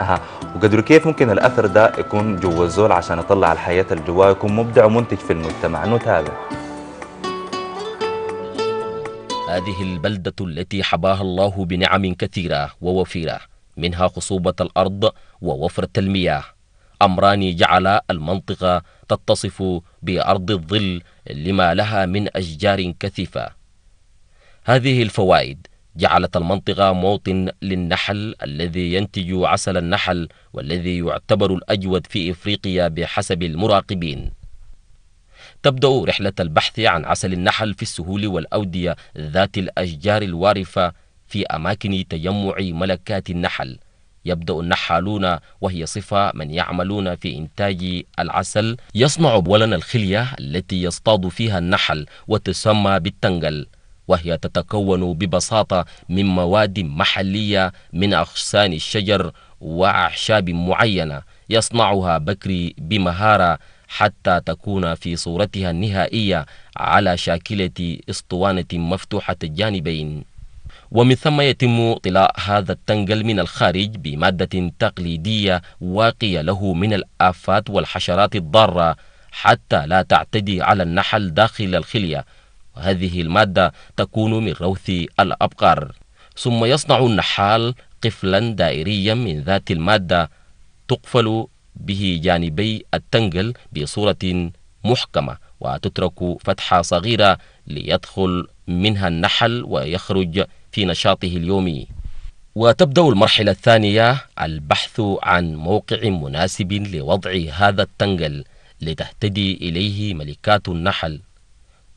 اها وقدر كيف ممكن الاثر ده يكون جوا الزول عشان يطلع الحياه اللي جواه يكون مبدع ومنتج في المجتمع نتابع هذه البلدة التي حباها الله بنعم كثيرة ووفيرة منها خصوبة الأرض ووفرة المياه أمران جعلا المنطقة تتصف بأرض الظل لما لها من أشجار كثيفة هذه الفوائد جعلت المنطقة موطن للنحل الذي ينتج عسل النحل والذي يعتبر الأجود في إفريقيا بحسب المراقبين تبدأ رحلة البحث عن عسل النحل في السهول والأودية ذات الأشجار الوارفة في أماكن تجمع ملكات النحل يبدأ النحالون وهي صفة من يعملون في إنتاج العسل يصنع بولن الخلية التي يصطاد فيها النحل وتسمى بالتنقل وهي تتكون ببساطة من مواد محلية من أغصان الشجر وأعشاب معينة يصنعها بكري بمهارة حتى تكون في صورتها النهائية على شاكلة اسطوانة مفتوحة الجانبين ومن ثم يتم طلاء هذا التنقل من الخارج بمادة تقليدية واقية له من الآفات والحشرات الضارة حتى لا تعتدي على النحل داخل الخلية وهذه المادة تكون من روث الأبقار ثم يصنع النحال قفلا دائريا من ذات المادة تقفل به جانبي التنقل بصورة محكمة وتترك فتحة صغيرة ليدخل منها النحل ويخرج في نشاطه اليومي وتبدأ المرحلة الثانية البحث عن موقع مناسب لوضع هذا التنقل لتهتدي إليه ملكات النحل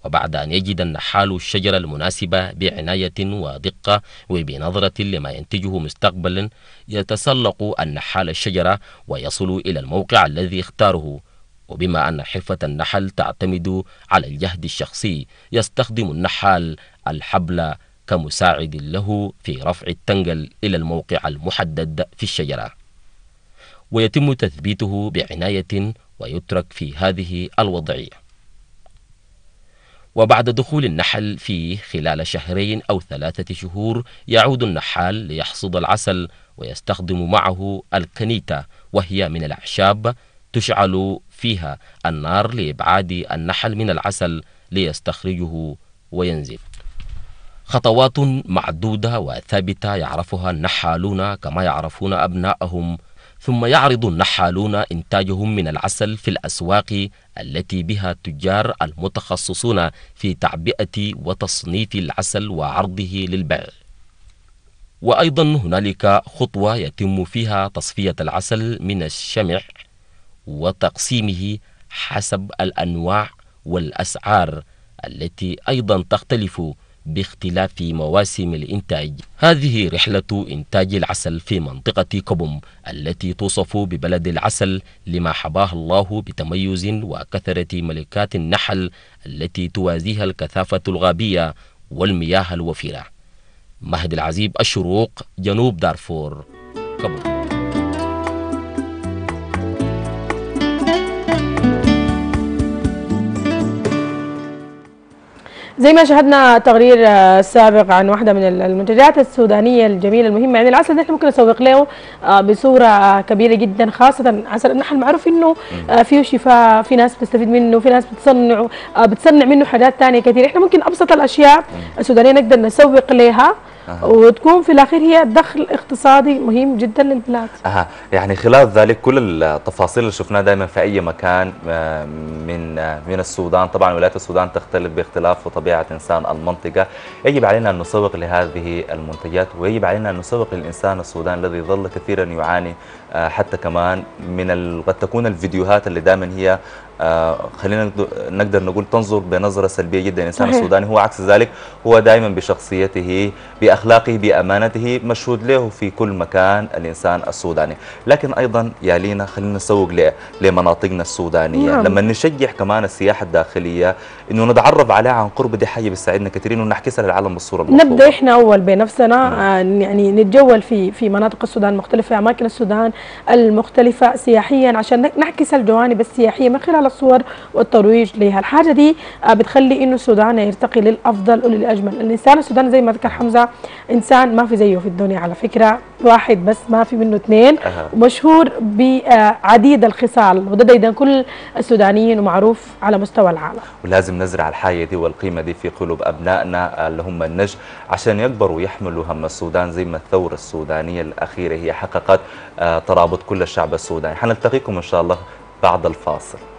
وبعد أن يجد النحال الشجرة المناسبة بعناية ودقة وبنظرة لما ينتجه مستقبلا يتسلق النحال الشجرة ويصل إلى الموقع الذي اختاره وبما أن حرفة النحل تعتمد على الجهد الشخصي يستخدم النحال الحبل كمساعد له في رفع التنقل إلى الموقع المحدد في الشجرة ويتم تثبيته بعناية ويترك في هذه الوضعية وبعد دخول النحل فيه خلال شهرين أو ثلاثة شهور يعود النحال ليحصد العسل ويستخدم معه الكنيتة وهي من الأعشاب تشعل فيها النار لإبعاد النحل من العسل ليستخرجه وينزل خطوات معدودة وثابتة يعرفها النحالون كما يعرفون أبناءهم ثم يعرض النحالون إنتاجهم من العسل في الأسواق التي بها التجار المتخصصون في تعبئة وتصنيف العسل وعرضه للبيع وأيضا هنالك خطوة يتم فيها تصفية العسل من الشمع وتقسيمه حسب الأنواع والأسعار التي أيضا تختلف باختلاف مواسم الإنتاج هذه رحلة إنتاج العسل في منطقة كبم التي توصف ببلد العسل لما حباها الله بتميز وكثرة ملكات النحل التي توازيها الكثافة الغابية والمياه الوفيرة مهد العزيب الشروق جنوب دارفور كبر زي ما شاهدنا تقرير آه، سابق عن واحده من المنتجات السودانيه الجميله المهمه يعني العسل نحن ممكن نسوق له آه، بصوره كبيره جدا خاصه عسل النحل معروف انه آه، فيه شفاء في ناس بتستفيد منه في ناس بتصنع بتصنع منه حاجات ثانيه كثير احنا ممكن ابسط الاشياء السودانيه نقدر نسوق لها أه. وتكون في الاخير هي دخل اقتصادي مهم جدا للبلاد أه. يعني خلال ذلك كل التفاصيل اللي شفناها دائما في اي مكان آه، من آه، من السودان طبعا ولايه السودان تختلف باختلاف وطبيعه انسان المنطقه يجب علينا ان نسوق لهذه المنتجات ويجب علينا ان نسوق للانسان السوداني الذي ظل كثيرا يعاني آه، حتى كمان من قد تكون الفيديوهات اللي دائما هي آه، خلينا نقدر نقول تنظر بنظره سلبيه جدا الانسان السوداني هو عكس ذلك هو دائما بشخصيته باخلاقه بامانته مشهود له في كل مكان الانسان السوداني لكن ايضا يا لينا خلينا نسوق لمناطقنا السودانيه نعم. لما نشجع كمان السياحه الداخليه انه نتعرف عليها عن قرب دي حاجه بتساعدنا كثيرين ونعكسها للعالم بالصوره المطلوبه نبدا احنا اول بنفسنا نعم. آه، يعني نتجول في في مناطق السودان المختلفه اماكن السودان المختلفه سياحيا عشان نعكس الجوانب السياحيه من خلال الصور والترويج لها الحاجه دي آه، بتخلي انه السودان يرتقي للافضل وللاجمل الانسان السوداني زي ما ذكر حمزه انسان ما في زيه في الدنيا على فكره واحد بس ما في منه اثنين ومشهور بعديد آه، الخصال وده ديدن كل السودانيين ومعروف على مستوى العالم ولازم نزرع الحاية دي والقيمه دي في قلوب ابنائنا اللي هم النج عشان يكبروا يحملوا هم السودان زي ما الثوره السودانيه الاخيره هي حققت آه، ترابط كل الشعب السوداني حنلتقيكم ان شاء الله بعد الفاصل